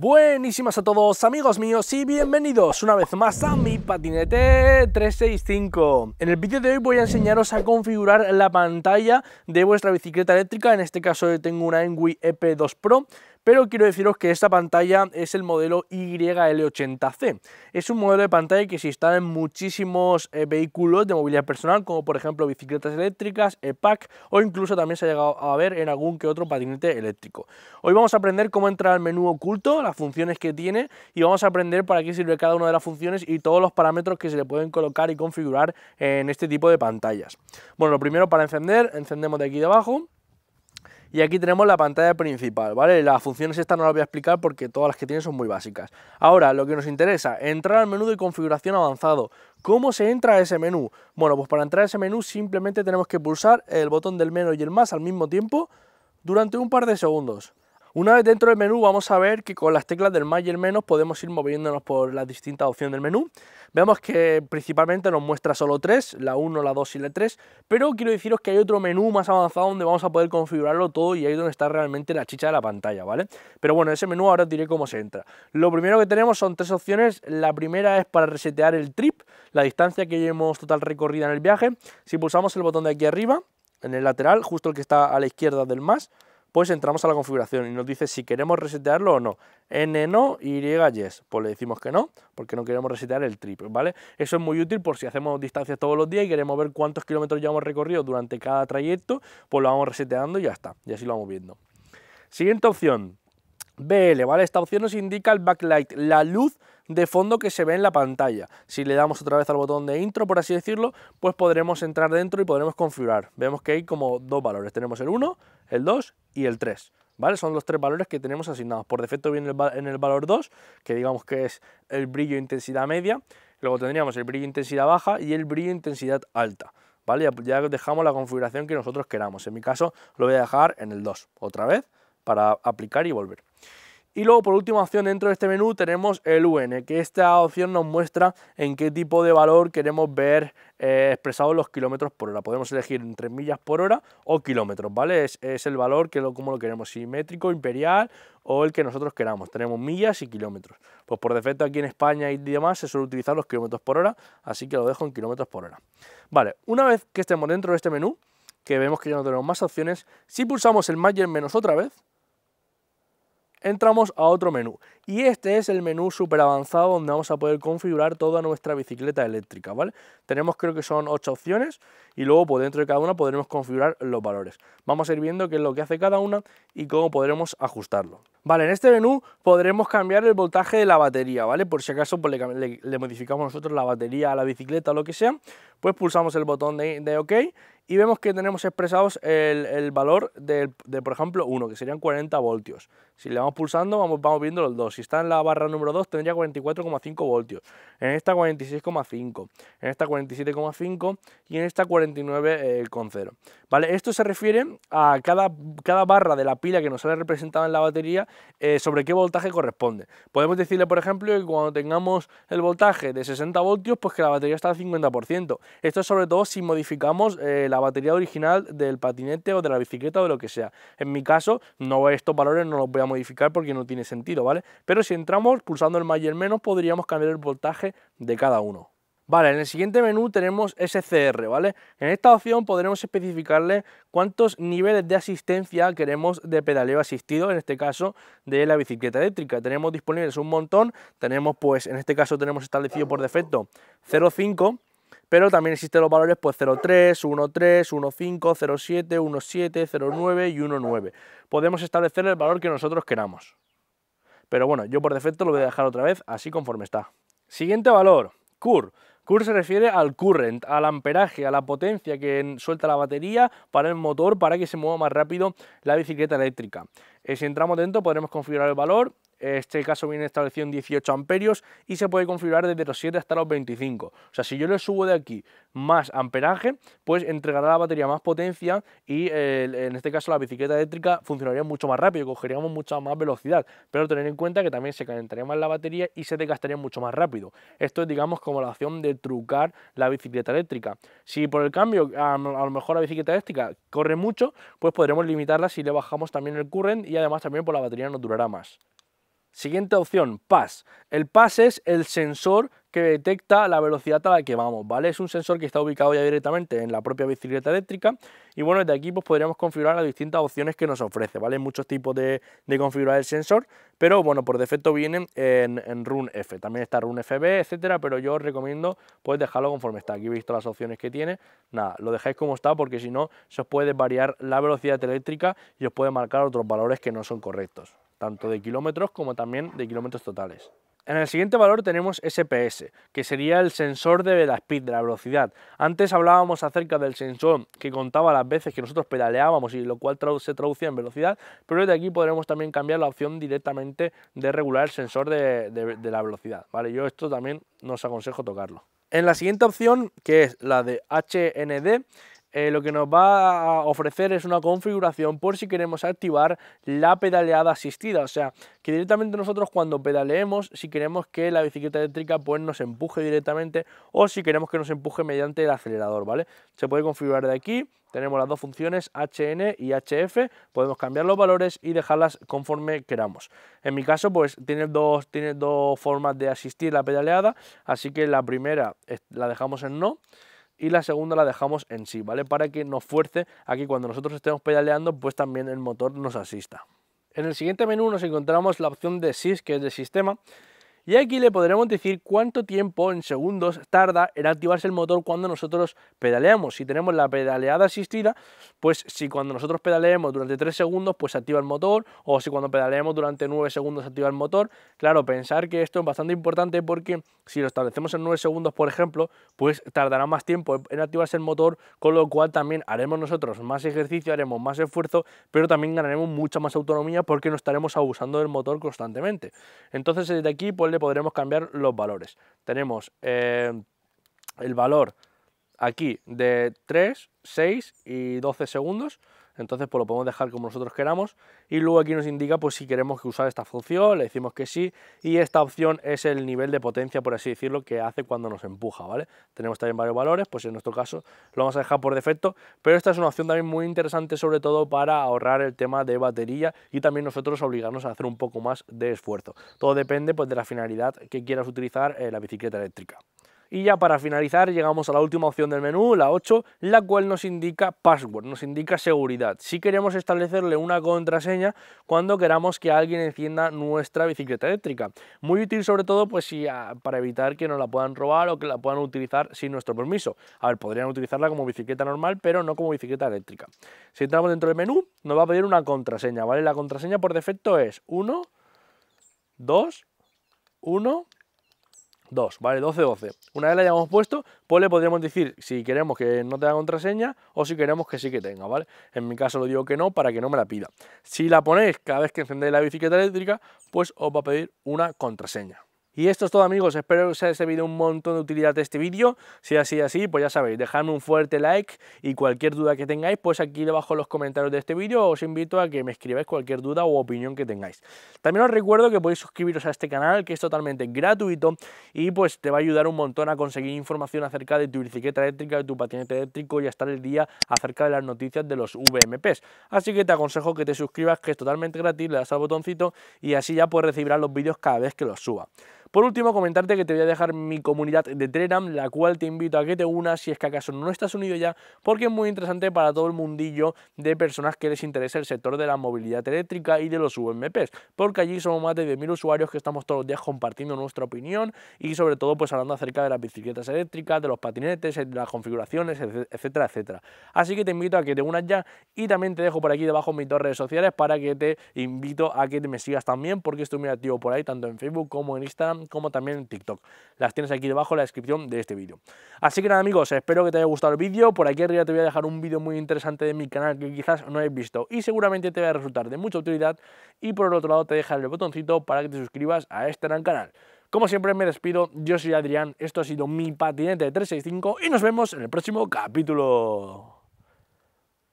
Buenísimas a todos amigos míos y bienvenidos una vez más a mi patinete 365 En el vídeo de hoy voy a enseñaros a configurar la pantalla de vuestra bicicleta eléctrica En este caso tengo una Enwi EP2 Pro pero quiero deciros que esta pantalla es el modelo YL80C. Es un modelo de pantalla que se instala en muchísimos eh, vehículos de movilidad personal, como por ejemplo bicicletas eléctricas, EPAC o incluso también se ha llegado a ver en algún que otro patinete eléctrico. Hoy vamos a aprender cómo entrar al menú oculto, las funciones que tiene y vamos a aprender para qué sirve cada una de las funciones y todos los parámetros que se le pueden colocar y configurar en este tipo de pantallas. Bueno, lo primero para encender, encendemos de aquí de abajo y aquí tenemos la pantalla principal, ¿vale? Las funciones estas no las voy a explicar porque todas las que tiene son muy básicas. Ahora, lo que nos interesa, entrar al menú de configuración avanzado. ¿Cómo se entra a ese menú? Bueno, pues para entrar a ese menú simplemente tenemos que pulsar el botón del menos y el más al mismo tiempo durante un par de segundos. Una vez dentro del menú vamos a ver que con las teclas del más y el menos podemos ir moviéndonos por las distintas opciones del menú. Vemos que principalmente nos muestra solo tres, la 1, la 2 y la 3, pero quiero deciros que hay otro menú más avanzado donde vamos a poder configurarlo todo y ahí es donde está realmente la chicha de la pantalla, ¿vale? Pero bueno, ese menú ahora os diré cómo se entra. Lo primero que tenemos son tres opciones, la primera es para resetear el trip, la distancia que llevemos total recorrida en el viaje. Si pulsamos el botón de aquí arriba, en el lateral, justo el que está a la izquierda del más, pues entramos a la configuración y nos dice si queremos resetearlo o no. N no, Y yes. Pues le decimos que no, porque no queremos resetear el trip, ¿vale? Eso es muy útil por si hacemos distancias todos los días y queremos ver cuántos kilómetros ya hemos recorrido durante cada trayecto, pues lo vamos reseteando y ya está, y así lo vamos viendo. Siguiente opción, BL, ¿vale? Esta opción nos indica el backlight, la luz de fondo que se ve en la pantalla. Si le damos otra vez al botón de intro, por así decirlo, pues podremos entrar dentro y podremos configurar. Vemos que hay como dos valores, tenemos el 1, el 2 y el 3. ¿Vale? Son los tres valores que tenemos asignados. Por defecto viene en el valor 2, que digamos que es el brillo intensidad media. Luego tendríamos el brillo intensidad baja y el brillo intensidad alta. ¿Vale? ya dejamos la configuración que nosotros queramos. En mi caso lo voy a dejar en el 2, otra vez, para aplicar y volver. Y luego por última opción dentro de este menú tenemos el UN, que esta opción nos muestra en qué tipo de valor queremos ver eh, expresados los kilómetros por hora. Podemos elegir entre millas por hora o kilómetros, ¿vale? Es, el valor que lo, como lo queremos, simétrico, imperial o el que nosotros queramos. Tenemos millas y kilómetros. Pues por defecto aquí en España y demás se suele utilizar los kilómetros por hora, así que lo dejo en kilómetros por hora. Vale, una vez que estemos dentro de este menú, que vemos que ya no tenemos más opciones, si pulsamos el mayor menos otra vez, entramos a otro menú y este es el menú súper avanzado donde vamos a poder configurar toda nuestra bicicleta eléctrica, ¿vale? Tenemos creo que son ocho opciones y luego por pues, dentro de cada una podremos configurar los valores. Vamos a ir viendo qué es lo que hace cada una y cómo podremos ajustarlo. Vale, en este menú podremos cambiar el voltaje de la batería, ¿vale? Por si acaso pues, le, modificamos nosotros la batería a la bicicleta o lo que sea, pues pulsamos el botón de OK y vemos que tenemos expresados el, valor de, de, por ejemplo, 1, que serían 40 voltios. Si le vamos pulsando, vamos, vamos viendo los dos. Si está en la barra número 2, tendría 44,5 voltios. En esta 46,5, en esta 47,5 y en esta 49,0. ¿Vale? Esto se refiere a cada, cada barra de la pila que nos sale representada en la batería, eh, sobre qué voltaje corresponde. Podemos decirle, por ejemplo, que cuando tengamos el voltaje de 60 voltios, pues que la batería está al 50%. Esto es sobre todo si modificamos eh, la batería original del patinete o de la bicicleta o de lo que sea. En mi caso, no estos valores no los voy a modificar porque no tiene sentido, ¿vale? Pero si entramos pulsando el más menos, podríamos cambiar el voltaje de cada uno. Vale, en el siguiente menú tenemos SCR, ¿vale? En esta opción podremos especificarle cuántos niveles de asistencia queremos de pedaleo asistido, en este caso de la bicicleta eléctrica. Tenemos disponibles un montón, tenemos pues, en este caso tenemos establecido por defecto 0,5, pero también existen los valores pues 0,3, 1,3, 1,5, 0,7, 1,7, 0,9 y 1,9. Podemos establecer el valor que nosotros queramos. Pero bueno, yo por defecto lo voy a dejar otra vez así conforme está. Siguiente valor, CUR. CUR se refiere al current, al amperaje, a la potencia que suelta la batería para el motor para que se mueva más rápido la bicicleta eléctrica. Eh, si entramos dentro podremos configurar el valor este caso viene establecido en 18 amperios y se puede configurar desde los 7 hasta los 25. O sea, si yo le subo de aquí más amperaje, pues entregará la batería más potencia y eh, en este caso la bicicleta eléctrica funcionaría mucho más rápido, cogeríamos mucha más velocidad, pero tener en cuenta que también se calentaría más la batería y se desgastaría mucho más rápido. Esto es, digamos, como la opción de trucar la bicicleta eléctrica. Si por el cambio, a, lo mejor la bicicleta eléctrica corre mucho, pues podremos limitarla si le bajamos también el current y además también por la batería nos durará más. Siguiente opción, PAS. El PAS es el sensor que detecta la velocidad a la que vamos, ¿vale? Es un sensor que está ubicado ya directamente en la propia bicicleta eléctrica y bueno, desde aquí pues podríamos configurar las distintas opciones que nos ofrece, ¿vale? Muchos tipos de, configurar el sensor, pero bueno, por defecto vienen en, Run F, también está Run FB, etcétera, pero yo os recomiendo pues dejarlo conforme está, aquí he visto las opciones que tiene, nada, lo dejáis como está porque si no se os puede variar la velocidad eléctrica y os puede marcar otros valores que no son correctos tanto de kilómetros como también de kilómetros totales. En el siguiente valor tenemos SPS, que sería el sensor de speed, de la velocidad. Antes hablábamos acerca del sensor que contaba las veces que nosotros pedaleábamos y lo cual se traducía en velocidad, pero desde aquí podremos también cambiar la opción directamente de regular el sensor de, la velocidad. ¿vale? Yo esto también nos aconsejo tocarlo. En la siguiente opción, que es la de HND, eh, lo que nos va a ofrecer es una configuración por si queremos activar la pedaleada asistida, o sea, que directamente nosotros cuando pedaleemos, si queremos que la bicicleta eléctrica pues nos empuje directamente o si queremos que nos empuje mediante el acelerador, ¿vale? Se puede configurar de aquí, tenemos las dos funciones HN y HF, podemos cambiar los valores y dejarlas conforme queramos. En mi caso, pues tiene dos, tiene dos formas de asistir la pedaleada, así que la primera la dejamos en no, y la segunda la dejamos en sí, ¿vale? Para que nos fuerce a que cuando nosotros estemos pedaleando, pues también el motor nos asista. En el siguiente menú nos encontramos la opción de SIS, que es de sistema, y aquí le podremos decir cuánto tiempo en segundos tarda en activarse el motor cuando nosotros pedaleamos. Si tenemos la pedaleada asistida, pues si cuando nosotros pedaleemos durante 3 segundos, pues se activa el motor, o si cuando pedaleamos durante 9 segundos se activa el motor. Claro, pensar que esto es bastante importante porque si lo establecemos en 9 segundos, por ejemplo, pues tardará más tiempo en activarse el motor, con lo cual también haremos nosotros más ejercicio, haremos más esfuerzo, pero también ganaremos mucha más autonomía porque no estaremos abusando del motor constantemente. Entonces desde aquí, pues podremos cambiar los valores. Tenemos eh, el valor aquí de 3, 6 y 12 segundos entonces pues lo podemos dejar como nosotros queramos y luego aquí nos indica pues si queremos usar esta función, le decimos que sí y esta opción es el nivel de potencia por así decirlo que hace cuando nos empuja, ¿vale? Tenemos también varios valores, pues en nuestro caso lo vamos a dejar por defecto, pero esta es una opción también muy interesante sobre todo para ahorrar el tema de batería y también nosotros obligarnos a hacer un poco más de esfuerzo. Todo depende pues de la finalidad que quieras utilizar eh, la bicicleta eléctrica. Y ya para finalizar llegamos a la última opción del menú, la 8, la cual nos indica password, nos indica seguridad. Si queremos establecerle una contraseña cuando queramos que alguien encienda nuestra bicicleta eléctrica. Muy útil sobre todo pues ah, para evitar que nos la puedan robar o que la puedan utilizar sin nuestro permiso. A ver, podrían utilizarla como bicicleta normal, pero no como bicicleta eléctrica. Si entramos dentro del menú, nos va a pedir una contraseña, ¿vale? La contraseña por defecto es 1, 2, 1, 2, ¿vale? 12, 12. Una vez la hayamos puesto, pues le podríamos decir si queremos que no tenga contraseña o si queremos que sí que tenga, ¿vale? En mi caso lo digo que no para que no me la pida. Si la ponéis cada vez que encendéis la bicicleta eléctrica, pues os va a pedir una contraseña. Y esto es todo amigos, espero que os haya servido un montón de utilidad este vídeo. Si así así, pues ya sabéis, dejadme un fuerte like y cualquier duda que tengáis, pues aquí debajo en los comentarios de este vídeo os invito a que me escribáis cualquier duda o opinión que tengáis. También os recuerdo que podéis suscribiros a este canal que es totalmente gratuito y pues te va a ayudar un montón a conseguir información acerca de tu bicicleta eléctrica, de tu patinete eléctrico y a estar el día acerca de las noticias de los VMPs. Así que te aconsejo que te suscribas, que es totalmente gratis, le das al botoncito y así ya puedes recibir los vídeos cada vez que los suba. Por último, comentarte que te voy a dejar mi comunidad de Trenam la cual te invito a que te unas si es que acaso no estás unido ya, porque es muy interesante para todo el mundillo de personas que les interesa el sector de la movilidad eléctrica y de los UMPs, porque allí somos más de 10.000 usuarios que estamos todos los días compartiendo nuestra opinión y sobre todo pues hablando acerca de las bicicletas eléctricas, de los patinetes, de las configuraciones, etcétera, etcétera. Así que te invito a que te unas ya y también te dejo por aquí debajo mis dos redes sociales para que te invito a que me sigas también porque estoy muy activo por ahí, tanto en Facebook como en Instagram como también en TikTok. Las tienes aquí debajo en la descripción de este vídeo. Así que nada amigos, espero que te haya gustado el vídeo. Por aquí arriba te voy a dejar un vídeo muy interesante de mi canal que quizás no hayas visto y seguramente te va a resultar de mucha utilidad. Y por el otro lado te dejaré el botoncito para que te suscribas a este gran canal. Como siempre me despido, yo soy Adrián, esto ha sido mi patinete de 365 y nos vemos en el próximo capítulo.